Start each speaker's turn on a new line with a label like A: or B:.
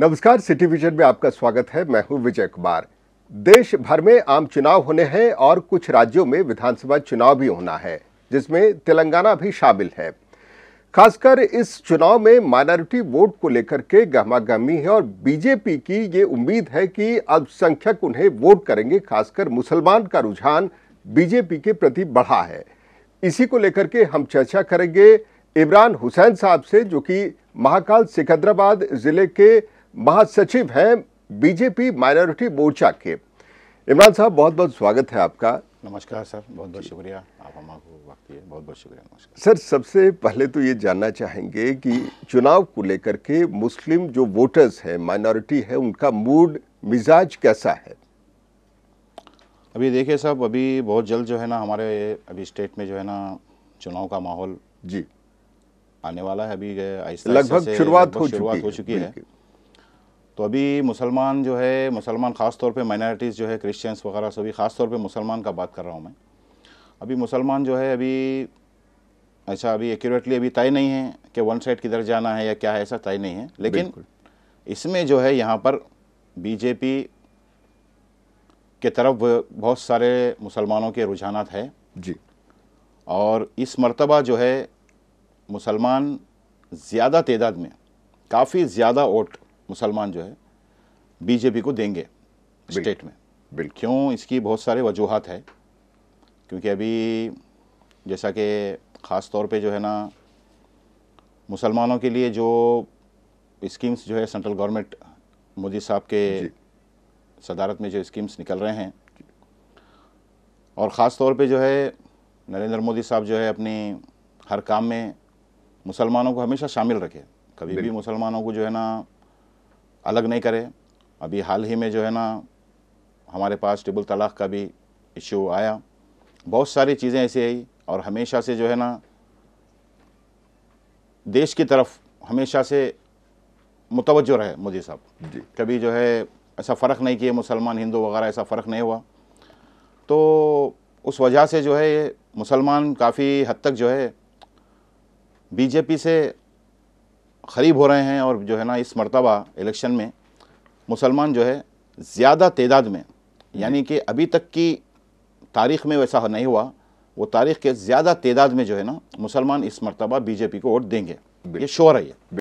A: नमस्कार city vision में आपका स्वागत है मैं हूं विजय कुमार देश भर में आम चुनाव होने हैं और कुछ राज्यों में विधानसभा चुनाव भी होना है जिसमें तेलंगाना भी शामिल है खासकर इस चुनाव में माइनॉरिटी वोट को लेकर के गहमागहमी है और बीजेपी की ये उम्मीद है कि अल्पसंख्यक उन्हें वोट करेंगे खासकर मुसलमान का रुझान बीजेपी के प्रति बढ़ा है इसी को लेकर के हम चर्चा करेंगे इमरान हुसैन साहब से जो कि महाकाल सिकंदराबाद ज़िले के महासचिव हैं बीजेपी माइनॉरिटी मोर्चा के इमरान साहब बहुत बहुत स्वागत है आपका
B: नमस्कार सर बहुत बहुत शुक्रिया आप हमारे वक्त दिए बहुत बहुत शुक्रिया नमस्कार
A: सर सबसे पहले तो ये जानना चाहेंगे कि चुनाव को लेकर के मुस्लिम जो वोटर्स हैं माइनॉरिटी है उनका मूड मिजाज कैसा है
B: अभी देखिए साहब अभी बहुत जल्द जो है ना हमारे अभी स्टेट में जो है ना चुनाव का माहौल जी आने वाला है अभी लगभग शुरुआत हो चुकी है तो अभी मुसलमान जो है मुसलमान ख़ास तौर पे माइनॉरिटीज़ जो है क्रिश्चियंस वगैरह सभी ख़ास तौर पे मुसलमान का बात कर रहा हूँ मैं अभी मुसलमान जो है अभी ऐसा अच्छा अभी एक्यूरेटली अभी तय नहीं है कि वन साइड किधर जाना है या क्या है ऐसा तय नहीं है लेकिन इसमें जो है यहाँ पर बीजेपी के तरफ बहुत सारे मुसलमानों के रुझान है जी और इस मरतबा जो है मुसलमान ज़्यादा तदाद में काफ़ी ज़्यादा वोट मुसलमान जो है बीजेपी को देंगे स्टेट में बिल्कुल क्यों इसकी बहुत सारे वजूहत है क्योंकि अभी जैसा कि ख़ास तौर पे जो है ना मुसलमानों के लिए जो स्कीम्स जो है सेंट्रल गवर्नमेंट मोदी साहब के सदारत में जो स्कीम्स निकल रहे हैं और ख़ास तौर पे जो है नरेंद्र मोदी साहब जो है अपनी हर काम में मुसलमानों को हमेशा शामिल रखे कभी भी मुसलमानों को जो है ना अलग नहीं करे अभी हाल ही में जो है ना हमारे पास ट्रिपल तलाक़ का भी इशू आया बहुत सारी चीज़ें ऐसी आई और हमेशा से जो है ना देश की तरफ हमेशा से मुतवजो रहे मोदी साहब कभी जो है ऐसा फ़र्क नहीं किए मुसलमान हिंदू वगैरह ऐसा फ़र्क नहीं हुआ तो उस वजह से जो है मुसलमान काफ़ी हद तक जो है बीजेपी से करीब हो रहे हैं और जो है ना इस मरतबा इलेक्शन में मुसलमान जो है ज़्यादा तदाद में यानी कि अभी तक की तारीख में वैसा नहीं हुआ वो तारीख के ज़्यादा तदाद में जो है ना मुसलमान इस मरतबा बीजेपी को वोट देंगे ये शोर है ये